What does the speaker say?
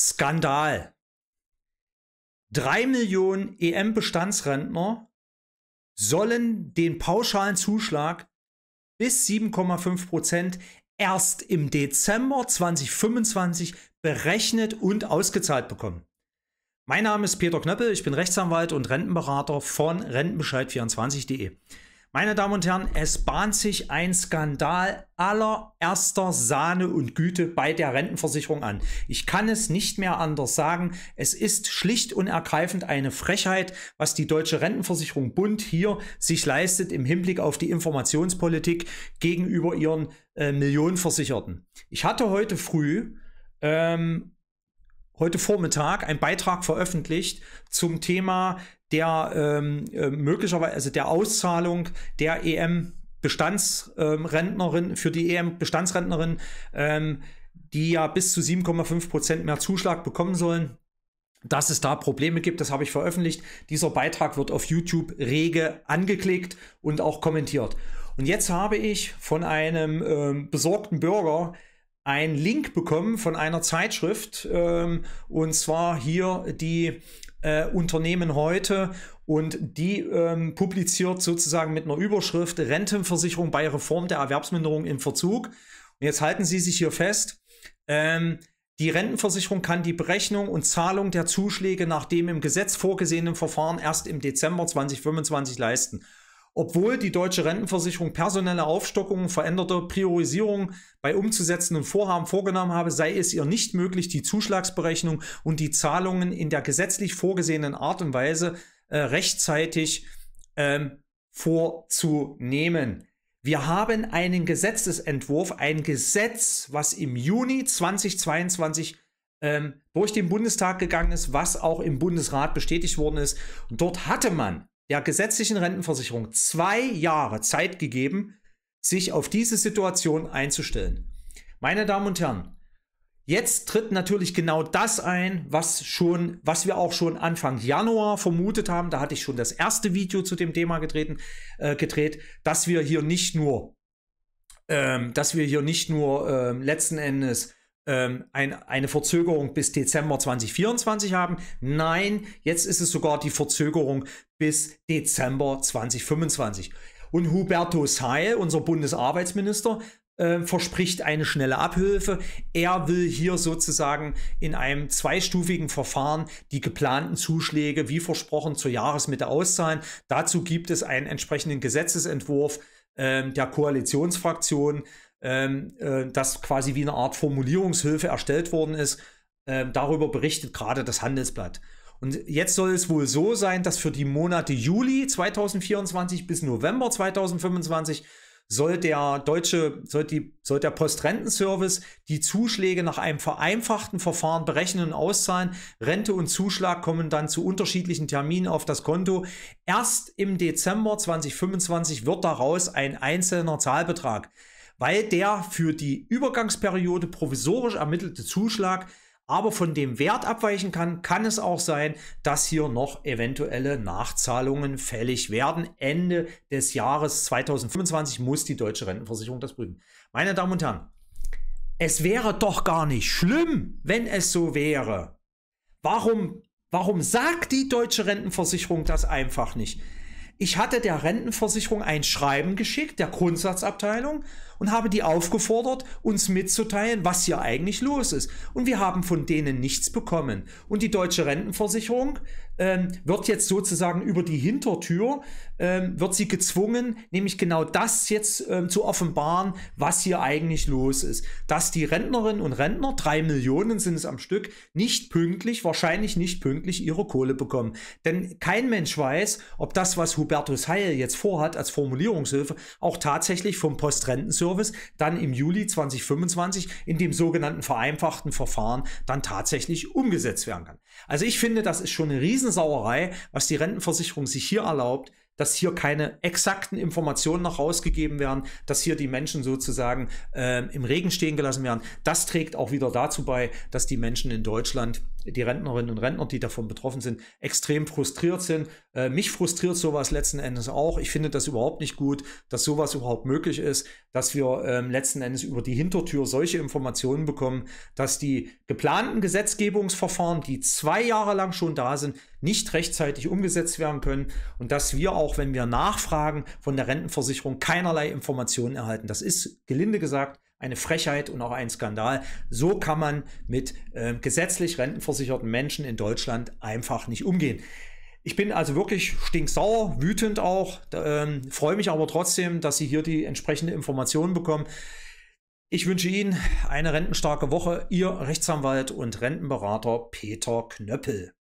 Skandal. Drei Millionen EM-Bestandsrentner sollen den pauschalen Zuschlag bis 7,5 Prozent erst im Dezember 2025 berechnet und ausgezahlt bekommen. Mein Name ist Peter Knöppel, ich bin Rechtsanwalt und Rentenberater von Rentenbescheid24.de. Meine Damen und Herren, es bahnt sich ein Skandal allererster Sahne und Güte bei der Rentenversicherung an. Ich kann es nicht mehr anders sagen. Es ist schlicht und ergreifend eine Frechheit, was die Deutsche Rentenversicherung Bund hier sich leistet im Hinblick auf die Informationspolitik gegenüber ihren äh, Millionenversicherten. Ich hatte heute früh ähm, heute Vormittag einen Beitrag veröffentlicht zum Thema der ähm, äh, möglicherweise, also der Auszahlung der EM Bestandsrentnerin, ähm, für die EM Bestandsrentnerin, ähm, die ja bis zu 7,5 Prozent mehr Zuschlag bekommen sollen. Dass es da Probleme gibt, das habe ich veröffentlicht. Dieser Beitrag wird auf YouTube rege angeklickt und auch kommentiert. Und jetzt habe ich von einem ähm, besorgten Bürger einen Link bekommen von einer Zeitschrift, ähm, und zwar hier die äh, Unternehmen heute. Und die ähm, publiziert sozusagen mit einer Überschrift Rentenversicherung bei Reform der Erwerbsminderung im Verzug. Und jetzt halten Sie sich hier fest. Ähm, die Rentenversicherung kann die Berechnung und Zahlung der Zuschläge nach dem im Gesetz vorgesehenen Verfahren erst im Dezember 2025 leisten. Obwohl die deutsche Rentenversicherung personelle Aufstockungen, veränderte Priorisierung bei umzusetzenden Vorhaben vorgenommen habe, sei es ihr nicht möglich, die Zuschlagsberechnung und die Zahlungen in der gesetzlich vorgesehenen Art und Weise äh, rechtzeitig ähm, vorzunehmen. Wir haben einen Gesetzesentwurf, ein Gesetz, was im Juni 2022 ähm, durch den Bundestag gegangen ist, was auch im Bundesrat bestätigt worden ist. Und dort hatte man der gesetzlichen Rentenversicherung zwei Jahre Zeit gegeben, sich auf diese Situation einzustellen. Meine Damen und Herren, jetzt tritt natürlich genau das ein, was schon, was wir auch schon Anfang Januar vermutet haben. Da hatte ich schon das erste Video zu dem Thema getreten, äh, gedreht, dass wir hier nicht nur, ähm, dass wir hier nicht nur äh, letzten Endes ähm, ein, eine Verzögerung bis Dezember 2024 haben. Nein, jetzt ist es sogar die Verzögerung bis Dezember 2025. Und Huberto Seil, unser Bundesarbeitsminister, äh, verspricht eine schnelle Abhilfe. Er will hier sozusagen in einem zweistufigen Verfahren die geplanten Zuschläge wie versprochen zur Jahresmitte auszahlen. Dazu gibt es einen entsprechenden Gesetzesentwurf äh, der Koalitionsfraktionen ähm, äh, das quasi wie eine Art Formulierungshilfe erstellt worden ist. Ähm, darüber berichtet gerade das Handelsblatt. Und jetzt soll es wohl so sein, dass für die Monate Juli 2024 bis November 2025 soll der deutsche, soll, die, soll der Postrentenservice die Zuschläge nach einem vereinfachten Verfahren berechnen und auszahlen. Rente und Zuschlag kommen dann zu unterschiedlichen Terminen auf das Konto. Erst im Dezember 2025 wird daraus ein einzelner Zahlbetrag weil der für die Übergangsperiode provisorisch ermittelte Zuschlag aber von dem Wert abweichen kann, kann es auch sein, dass hier noch eventuelle Nachzahlungen fällig werden. Ende des Jahres 2025 muss die deutsche Rentenversicherung das prüfen. Meine Damen und Herren, es wäre doch gar nicht schlimm, wenn es so wäre. Warum, warum sagt die deutsche Rentenversicherung das einfach nicht? Ich hatte der Rentenversicherung ein Schreiben geschickt, der Grundsatzabteilung, und habe die aufgefordert, uns mitzuteilen, was hier eigentlich los ist. Und wir haben von denen nichts bekommen. Und die deutsche Rentenversicherung ähm, wird jetzt sozusagen über die Hintertür, ähm, wird sie gezwungen, nämlich genau das jetzt ähm, zu offenbaren, was hier eigentlich los ist. Dass die Rentnerinnen und Rentner, drei Millionen sind es am Stück, nicht pünktlich, wahrscheinlich nicht pünktlich ihre Kohle bekommen. Denn kein Mensch weiß, ob das, was Hubertus Heil jetzt vorhat als Formulierungshilfe, auch tatsächlich vom Postrentenservice dann im Juli 2025 in dem sogenannten vereinfachten Verfahren dann tatsächlich umgesetzt werden kann. Also ich finde, das ist schon eine Riesensauerei, was die Rentenversicherung sich hier erlaubt, dass hier keine exakten Informationen noch rausgegeben werden, dass hier die Menschen sozusagen äh, im Regen stehen gelassen werden. Das trägt auch wieder dazu bei, dass die Menschen in Deutschland die Rentnerinnen und Rentner, die davon betroffen sind, extrem frustriert sind. Äh, mich frustriert sowas letzten Endes auch. Ich finde das überhaupt nicht gut, dass sowas überhaupt möglich ist, dass wir ähm, letzten Endes über die Hintertür solche Informationen bekommen, dass die geplanten Gesetzgebungsverfahren, die zwei Jahre lang schon da sind, nicht rechtzeitig umgesetzt werden können und dass wir auch, wenn wir nachfragen, von der Rentenversicherung keinerlei Informationen erhalten. Das ist gelinde gesagt eine Frechheit und auch ein Skandal. So kann man mit äh, gesetzlich rentenversicherten Menschen in Deutschland einfach nicht umgehen. Ich bin also wirklich stinksauer, wütend auch, ähm, freue mich aber trotzdem, dass Sie hier die entsprechende Information bekommen. Ich wünsche Ihnen eine rentenstarke Woche, Ihr Rechtsanwalt und Rentenberater Peter Knöppel.